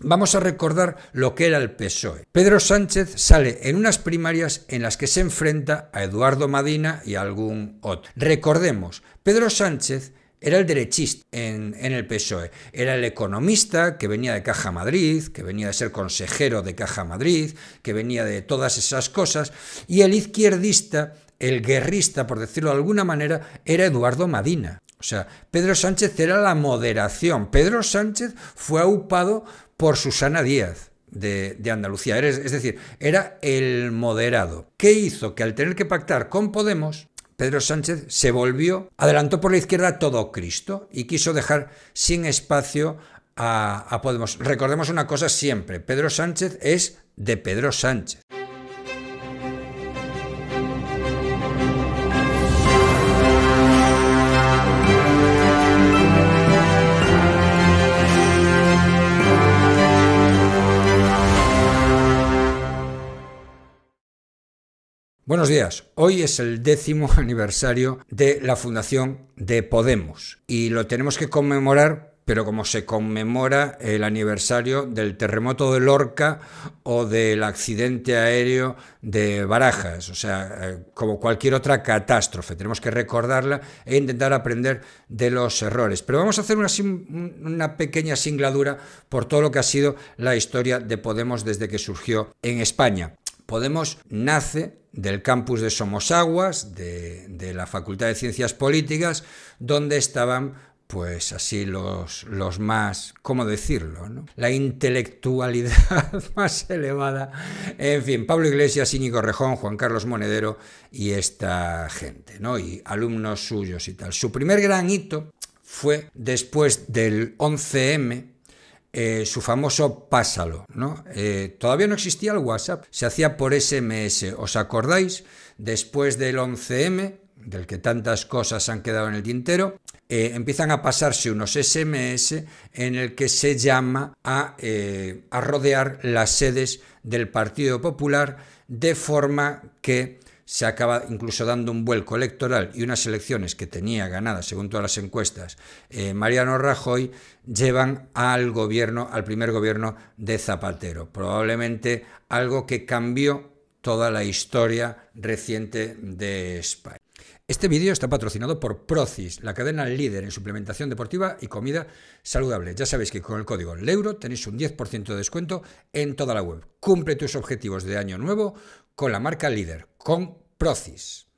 Vamos a recordar lo que era el PSOE. Pedro Sánchez sale en unas primarias en las que se enfrenta a Eduardo Madina y algún otro. Recordemos, Pedro Sánchez era el derechista en, el PSOE, era el economista que venía de Caja Madrid, que venía de ser consejero de Caja Madrid, que venía de todas esas cosas, y el izquierdista, el guerrista, por decirlo de alguna manera, era Eduardo Madina. O sea, Pedro Sánchez era la moderación. Pedro Sánchez fue aupado por Susana Díaz. De, de, Andalucía. Es, decir, era el moderado. ¿Qué hizo? Que al tener que pactar con Podemos, Pedro Sánchez se volvió, adelantó por la izquierda todo Cristo y quiso dejar sin espacio a Podemos. Recordemos una cosa siempre, Pedro Sánchez es de Pedro Sánchez. Buenos días. Hoy es el décimo aniversario de la fundación de Podemos y lo tenemos que conmemorar, pero como se conmemora el aniversario del terremoto de Lorca o del accidente aéreo de Barajas, o sea, eh, como cualquier otra catástrofe. Tenemos que recordarla e intentar aprender de los errores. Pero vamos a hacer una, pequeña singladura por todo lo que ha sido la historia de Podemos desde que surgió en España. Podemos nace del campus de Somosaguas, de, la Facultad de Ciencias Políticas, donde estaban pues así los, los más, ¿cómo decirlo? La intelectualidad más elevada. En fin, Pablo Iglesias, Íñigo Rejón, Juan Carlos Monedero y esta gente, ¿no? Y alumnos suyos y tal. Su primer gran hito fue después del 11M, eh, su famoso pásalo, ¿no? Eh, todavía no existía el WhatsApp, se hacía por SMS. ¿Os acordáis? Después del 11M, del que tantas cosas han quedado en el tintero, eh, empiezan a pasarse unos SMS en el que se llama a rodear las sedes del Partido Popular de forma que se acaba incluso dando un vuelco electoral y unas elecciones que tenía ganadas, según todas las encuestas, eh, Mariano Rajoy, llevan al gobierno, al primer gobierno de Zapatero. Probablemente algo que cambió toda la historia reciente de España. Este vídeo está patrocinado por Procis, la cadena líder en suplementación deportiva y comida saludable. Ya sabéis que con el código LEURO tenéis un 10% de descuento en toda la web. Cumple tus objetivos de año nuevo con la marca líder, con Procis.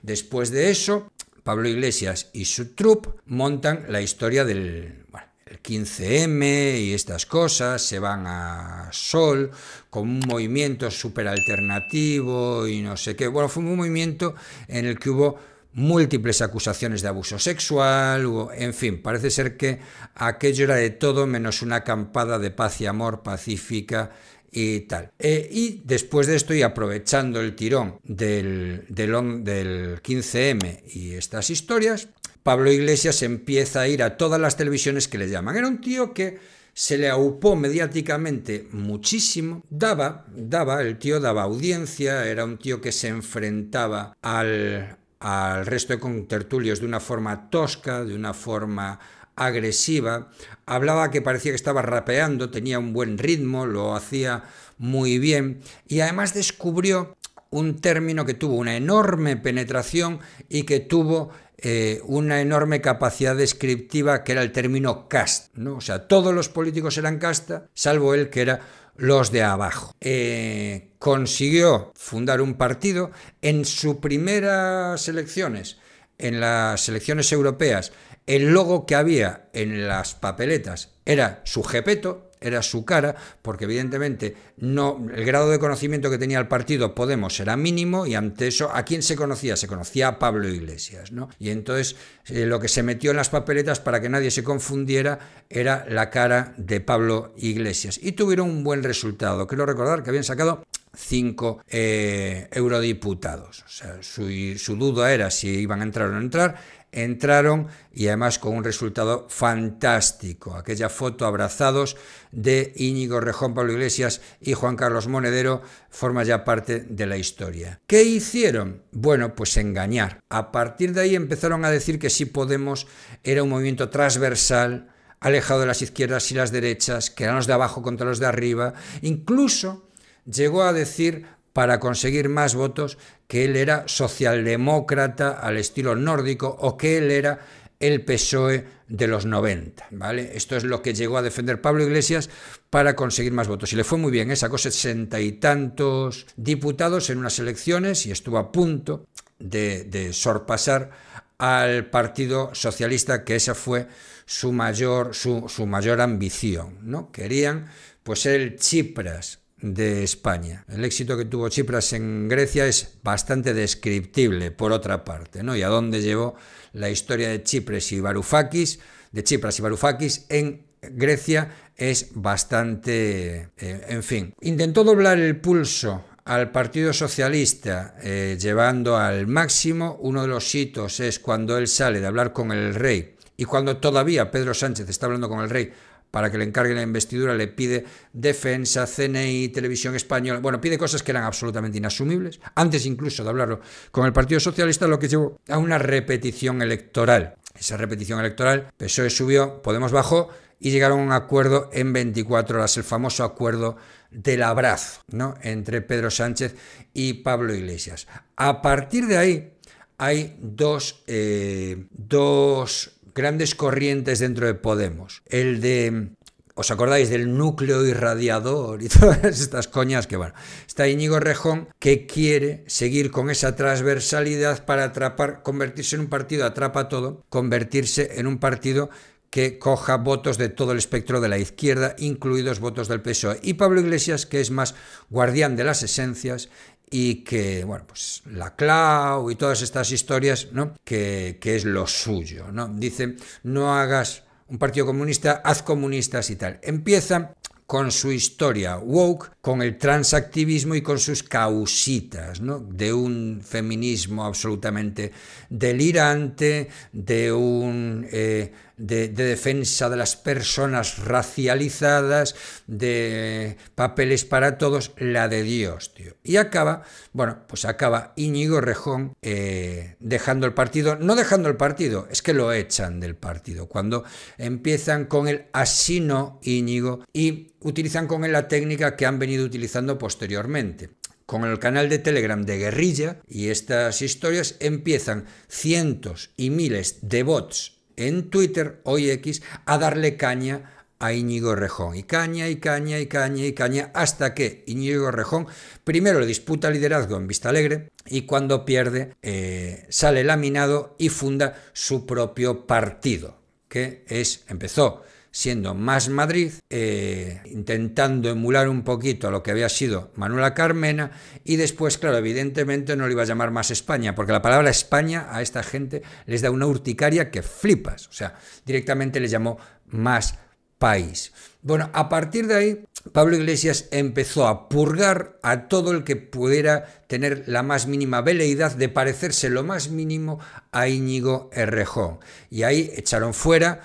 Después de eso, Pablo Iglesias y su troupe montan la historia del el 15M y estas cosas, se van a Sol con un movimiento súper alternativo y no sé qué. Bueno, fue un movimiento en el que hubo múltiples acusaciones de abuso sexual, en fin, parece ser que aquello era de todo menos una acampada de paz y amor pacífica y tal. Eh, y después de esto, y aprovechando el tirón del, del 15M y estas historias, Pablo Iglesias empieza a ir a todas las televisiones que le llaman. Era un tío que se le aupó mediáticamente muchísimo, daba, daba, el tío daba audiencia, era un tío que se enfrentaba al, al resto de contertulios de una forma tosca, de una forma agresiva, hablaba que parecía que estaba rapeando, tenía un buen ritmo, lo hacía muy bien y además descubrió un término que tuvo una enorme penetración y que tuvo eh, una enorme capacidad descriptiva que era el término casta. ¿no? O sea, todos los políticos eran casta, salvo él que era los de abajo. Eh, consiguió fundar un partido en sus primeras elecciones, en las elecciones europeas, el logo que había en las papeletas era su jepeto, era su cara, porque evidentemente no, el grado de conocimiento que tenía el partido Podemos era mínimo y ante eso, ¿a quién se conocía? Se conocía a Pablo Iglesias, ¿no? Y entonces eh, lo que se metió en las papeletas para que nadie se confundiera era la cara de Pablo Iglesias. Y tuvieron un buen resultado. Quiero recordar que habían sacado cinco eh, eurodiputados. O sea, su, su duda era si iban a entrar o no entrar entraron y además con un resultado fantástico. Aquella foto abrazados de Íñigo Rejón, Pablo Iglesias y Juan Carlos Monedero forma ya parte de la historia. ¿Qué hicieron? Bueno, pues engañar. A partir de ahí empezaron a decir que sí Podemos era un movimiento transversal, alejado de las izquierdas y las derechas, que eran los de abajo contra los de arriba. Incluso llegó a decir para conseguir más votos que él era socialdemócrata al estilo nórdico o que él era el PSOE de los 90, ¿vale? Esto es lo que llegó a defender Pablo Iglesias para conseguir más votos. Y le fue muy bien, esa ¿eh? sacó sesenta y tantos diputados en unas elecciones y estuvo a punto de, sorpasar al Partido Socialista, que esa fue su mayor, su, su mayor ambición, ¿no? Querían pues ser el Chipras de España. El éxito que tuvo Chipras en Grecia es bastante descriptible, por otra parte, ¿no? Y a dónde llevó la historia de Chipras y Varoufakis, de Chipras y Varoufakis en Grecia es bastante, eh, en fin. Intentó doblar el pulso al Partido Socialista, eh, llevando al máximo, uno de los hitos es cuando él sale de hablar con el rey y cuando todavía Pedro Sánchez está hablando con el rey para que le encargue la investidura, le pide defensa, CNI, televisión española, bueno, pide cosas que eran absolutamente inasumibles, antes incluso de hablarlo con el Partido Socialista, lo que llevó a una repetición electoral. Esa repetición electoral, PSOE subió, Podemos bajó y llegaron a un acuerdo en 24 horas, el famoso acuerdo del abrazo, ¿no? Entre Pedro Sánchez y Pablo Iglesias. A partir de ahí hay dos, eh, dos grandes corrientes dentro de Podemos. El de ¿Os acordáis del núcleo irradiador y todas estas coñas que van? está Íñigo Rejón que quiere seguir con esa transversalidad para atrapar, convertirse en un partido atrapa todo, convertirse en un partido que coja votos de todo el espectro de la izquierda, incluidos votos del PSOE. Y Pablo Iglesias, que es más guardián de las esencias y que, bueno, pues la clau y todas estas historias, ¿no? Que, es lo suyo, ¿no? Dice, no hagas un partido comunista, haz comunistas y tal. Empieza con su historia woke, con el transactivismo y con sus causitas, ¿no? de un feminismo absolutamente delirante, de un eh, de, defensa de las personas racializadas, de papeles para todos, la de Dios, tío. Y acaba, bueno, pues acaba Íñigo Rejón eh, dejando el partido, no dejando el partido, es que lo echan del partido, cuando empiezan con el asino Íñigo y utilizan con él la técnica que han venido utilizando posteriormente con el canal de Telegram de guerrilla y estas historias empiezan cientos y miles de bots en Twitter, hoy X, a darle caña a Íñigo Rejón. Y caña, y caña, y caña, y caña, hasta que Íñigo Rejón primero le disputa liderazgo en Vista Alegre y cuando pierde eh, sale laminado y funda su propio partido, que es, empezó siendo más Madrid, eh, intentando emular un poquito a lo que había sido Manuela Carmena, y después, claro, evidentemente no le iba a llamar más España, porque la palabra España a esta gente les da una urticaria que flipas, o sea, directamente les llamó más país. Bueno, a partir de ahí, Pablo Iglesias empezó a purgar a todo el que pudiera tener la más mínima veleidad de parecerse lo más mínimo a Íñigo Errejón. Y ahí echaron fuera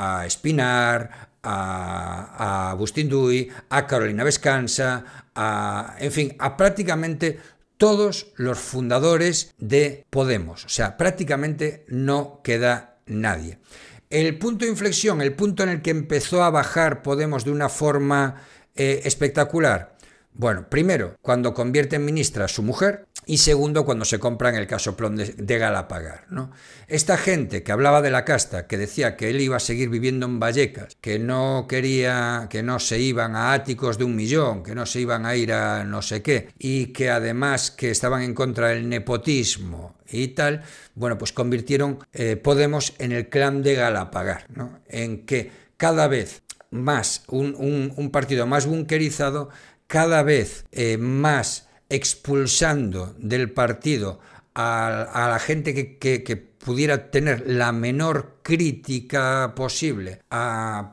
a Espinar, a, Agustín Duy, a Carolina Vescanza, a, en fin, a prácticamente todos los fundadores de Podemos. O sea, prácticamente no queda nadie. El punto de inflexión, el punto en el que empezó a bajar Podemos de una forma eh, espectacular. Bueno, primero, cuando convierte en ministra a su mujer, y segundo cuando se compran el casoplón de, de Galapagar. ¿no? Esta gente que hablaba de la casta, que decía que él iba a seguir viviendo en Vallecas, que no quería, que no se iban a áticos de un millón, que no se iban a ir a no sé qué, y que además que estaban en contra del nepotismo y tal, bueno, pues convirtieron eh, Podemos en el clan de Galapagar, ¿no? en que cada vez más, un, partido más bunkerizado, cada vez eh, más expulsando del partido a, la gente que, pudiera tener la menor crítica posible a,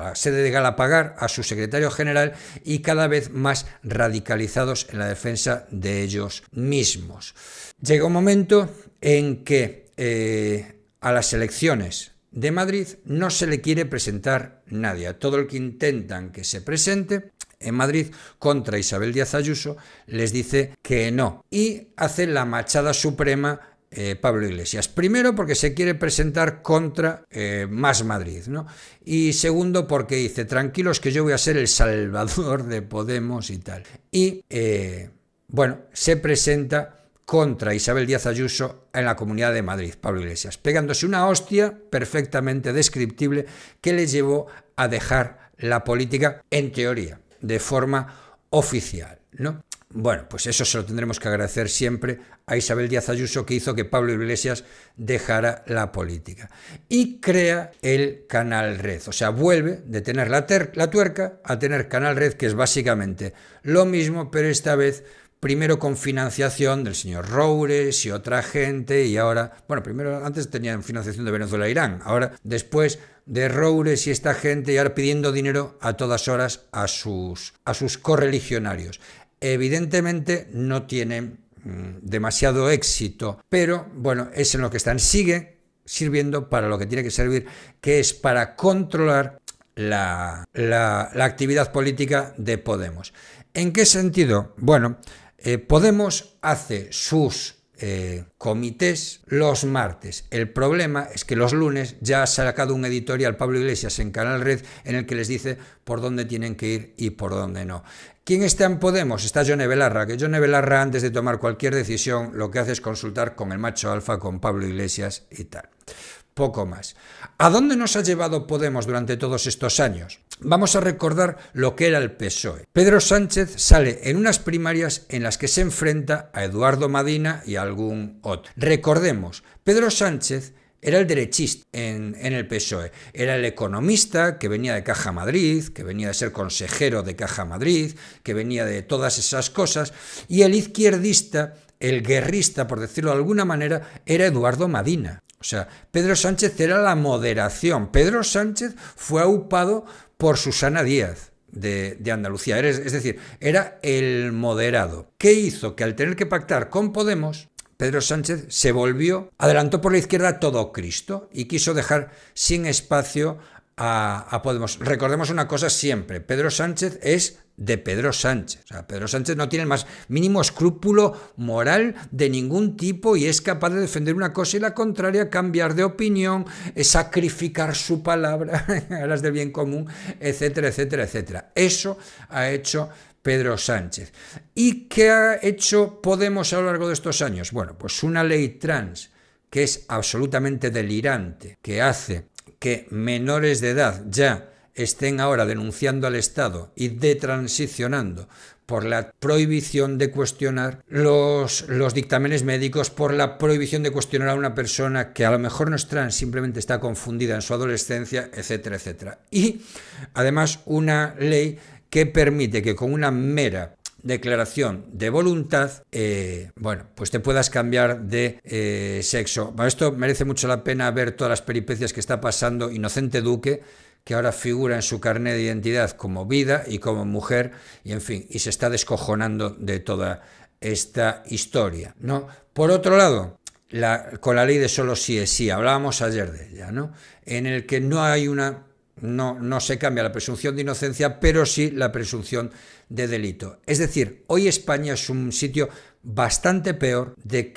la, sede de Galapagar, a su secretario general y cada vez más radicalizados en la defensa de ellos mismos. Llega un momento en que eh, a las elecciones de Madrid no se le quiere presentar nadie. A todo el que intentan que se presente en Madrid contra Isabel Díaz Ayuso, les dice que no y hace la machada suprema eh, Pablo Iglesias. Primero, porque se quiere presentar contra eh, Más Madrid, ¿no? Y segundo, porque dice, tranquilos que yo voy a ser el salvador de Podemos y tal. Y, eh, bueno, se presenta contra Isabel Díaz Ayuso en la Comunidad de Madrid, Pablo Iglesias, pegándose una hostia perfectamente descriptible que le llevó a dejar la política en teoría de forma oficial, ¿no? Bueno, pues eso se lo tendremos que agradecer siempre a Isabel Díaz Ayuso que hizo que Pablo Iglesias dejara la política. Y crea el Canal Red, o sea, vuelve de tener la, la tuerca a tener Canal Red, que es básicamente lo mismo, pero esta vez primero con financiación del señor Roures y otra gente, y ahora, bueno, primero antes tenían financiación de Venezuela e Irán, ahora después de Roures y esta gente, y ahora pidiendo dinero a todas horas a sus, a sus correligionarios. Evidentemente no tienen mm, demasiado éxito, pero bueno, es en lo que están. Sigue sirviendo para lo que tiene que servir, que es para controlar la, la, la actividad política de Podemos. ¿En qué sentido? Bueno, eh, Podemos hace sus eh, comités los martes. El problema es que los lunes ya ha sacado un editorial Pablo Iglesias en Canal Red en el que les dice por dónde tienen que ir y por dónde no. ¿Quién está en Podemos? Está Yone Belarra, que Johnny Belarra antes de tomar cualquier decisión lo que hace es consultar con el macho alfa, con Pablo Iglesias y tal poco más. ¿A dónde nos ha llevado Podemos durante todos estos años? Vamos a recordar lo que era el PSOE. Pedro Sánchez sale en unas primarias en las que se enfrenta a Eduardo Madina y a algún otro. Recordemos, Pedro Sánchez era el derechista en, en, el PSOE, era el economista que venía de Caja Madrid, que venía de ser consejero de Caja Madrid, que venía de todas esas cosas, y el izquierdista, el guerrista, por decirlo de alguna manera, era Eduardo Madina. O sea, Pedro Sánchez era la moderación. Pedro Sánchez fue aupado por Susana Díaz de, Andalucía. Es, decir, era el moderado. ¿Qué hizo? Que al tener que pactar con Podemos, Pedro Sánchez se volvió, adelantó por la izquierda todo Cristo y quiso dejar sin espacio a, Podemos. Recordemos una cosa siempre, Pedro Sánchez es de Pedro Sánchez. Pedro Sánchez no tiene el más mínimo escrúpulo moral de ningún tipo y es capaz de defender una cosa y la contraria, cambiar de opinión, eh, sacrificar su palabra a las del bien común, etcétera, etcétera, etcétera. Eso ha hecho Pedro Sánchez. ¿Y qué ha hecho Podemos a lo largo de estos años? Bueno, pues una ley trans que es absolutamente delirante, que hace que menores de edad ya estén ahora denunciando al Estado y detransicionando por la prohibición de cuestionar los, los, dictámenes médicos, por la prohibición de cuestionar a una persona que a lo mejor no es trans, simplemente está confundida en su adolescencia, etcétera, etcétera. Y además una ley que permite que con una mera declaración de voluntad, eh, bueno, pues te puedas cambiar de eh, sexo. esto merece mucho la pena ver todas las peripecias que está pasando Inocente Duque, que ahora figura en su carnet de identidad como vida y como mujer, y en fin, y se está descojonando de toda esta historia, ¿no? Por otro lado, la, con la ley de solo sí es sí, hablábamos ayer de ella, ¿no? En el que no hay una no, no se cambia la presunción de inocencia, pero sí la presunción de delito. Es decir, hoy España es un sitio bastante peor de,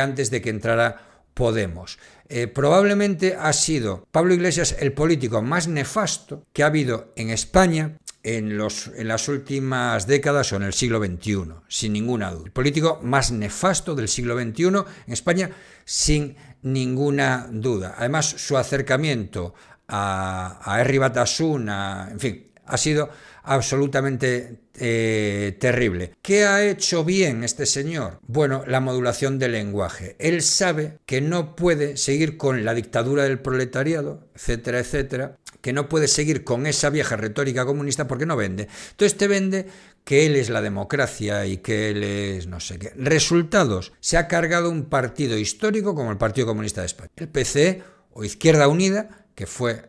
antes de que entrara Podemos. Eh, probablemente ha sido Pablo Iglesias el político más nefasto que ha habido en España en, los, en las últimas décadas o en el siglo XXI, sin ninguna duda. El político más nefasto del siglo XXI en España, sin ninguna duda. Además, su acercamiento a, a Batasun, en fin, ha sido absolutamente eh, terrible. ¿Qué ha hecho bien este señor? Bueno, la modulación del lenguaje. Él sabe que no puede seguir con la dictadura del proletariado, etcétera, etcétera, que no puede seguir con esa vieja retórica comunista porque no vende. Entonces te vende que él es la democracia y que él es no sé qué. Resultados, se ha cargado un partido histórico como el Partido Comunista de España. El PC e o Izquierda Unida que fue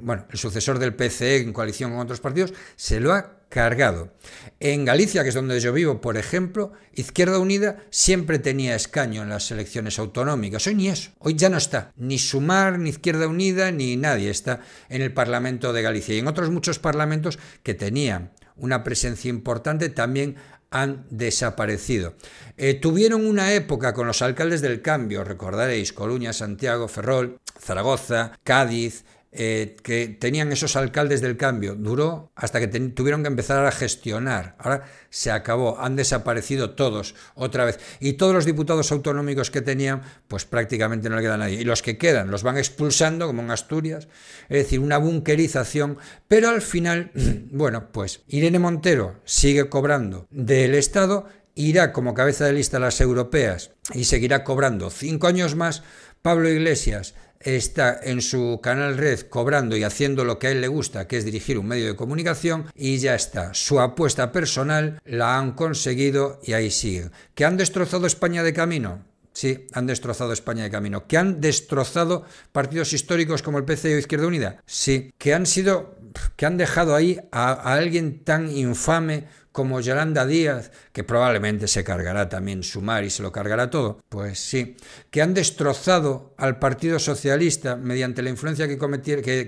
bueno, el sucesor del PCE en coalición con otros partidos, se lo ha cargado. En Galicia, que es donde yo vivo, por ejemplo, Izquierda Unida siempre tenía escaño en las elecciones autonómicas. Hoy ni eso. Hoy ya no está. Ni Sumar, ni Izquierda Unida, ni nadie está en el Parlamento de Galicia. Y en otros muchos parlamentos que tenían una presencia importante también han desaparecido. Eh, tuvieron una época con los alcaldes del cambio, recordaréis, Coluña, Santiago, Ferrol, Zaragoza, Cádiz, eh, que tenían esos alcaldes del cambio. Duró hasta que tuvieron que empezar a gestionar. Ahora se acabó, han desaparecido todos otra vez. Y todos los diputados autonómicos que tenían, pues prácticamente no le queda nadie. Y los que quedan, los van expulsando, como en Asturias. Es decir, una bunkerización. Pero al final, bueno, pues Irene Montero sigue cobrando del Estado, irá como cabeza de lista a las europeas y seguirá cobrando cinco años más. Pablo Iglesias está en su canal red cobrando y haciendo lo que a él le gusta, que es dirigir un medio de comunicación, y ya está. Su apuesta personal la han conseguido y ahí sigue. ¿Que han destrozado España de camino? Sí, han destrozado España de camino. ¿Que han destrozado partidos históricos como el PC o Izquierda Unida? Sí. ¿Que han sido, que han dejado ahí a, a alguien tan infame como Yolanda Díaz, que probablemente se cargará también sumar y se lo cargará todo, pues sí, que han destrozado al Partido Socialista mediante la influencia que,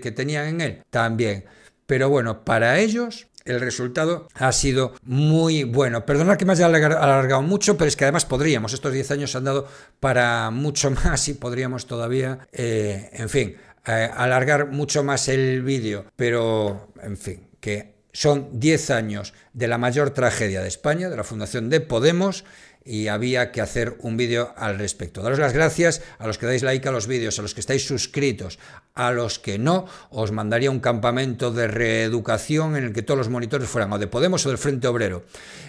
que, tenían en él, también. Pero bueno, para ellos el resultado ha sido muy bueno. Perdonad que me haya alargado mucho, pero es que además podríamos. Estos 10 años han dado para mucho más y podríamos todavía, eh, en fin, eh, alargar mucho más el vídeo. Pero, en fin, que son diez años de la mayor tragedia de España, de la fundación de Podemos, y había que hacer un vídeo al respecto. Daros las gracias a los que dais like a los vídeos, a los que estáis suscritos, a los que no, os mandaría un campamento de reeducación en el que todos los monitores fueran o de Podemos o del Frente Obrero.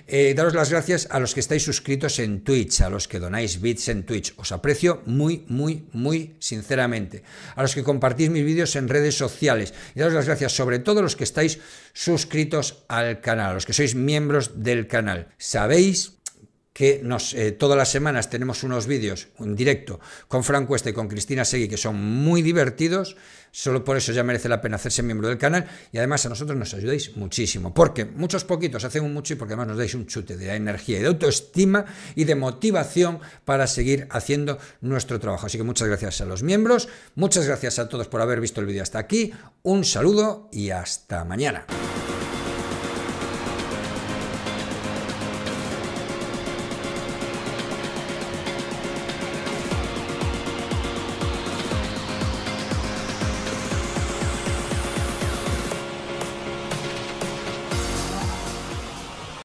Eh, daros las gracias a los que estáis suscritos en Twitch, a los que donáis bits en Twitch. Os aprecio muy, muy, muy sinceramente. A los que compartís mis vídeos en redes sociales. Y daros las gracias sobre todo a los que estáis suscritos al canal, a los que sois miembros del canal. Sabéis que nos, eh, todas las semanas tenemos unos vídeos en directo con Fran Cuesta y con Cristina Segui que son muy divertidos, solo por eso ya merece la pena hacerse miembro del canal y además a nosotros nos ayudáis muchísimo, porque muchos poquitos hacen un mucho y porque además nos dais un chute de energía y de autoestima y de motivación para seguir haciendo nuestro trabajo. Así que muchas gracias a los miembros, muchas gracias a todos por haber visto el vídeo hasta aquí, un saludo y hasta mañana.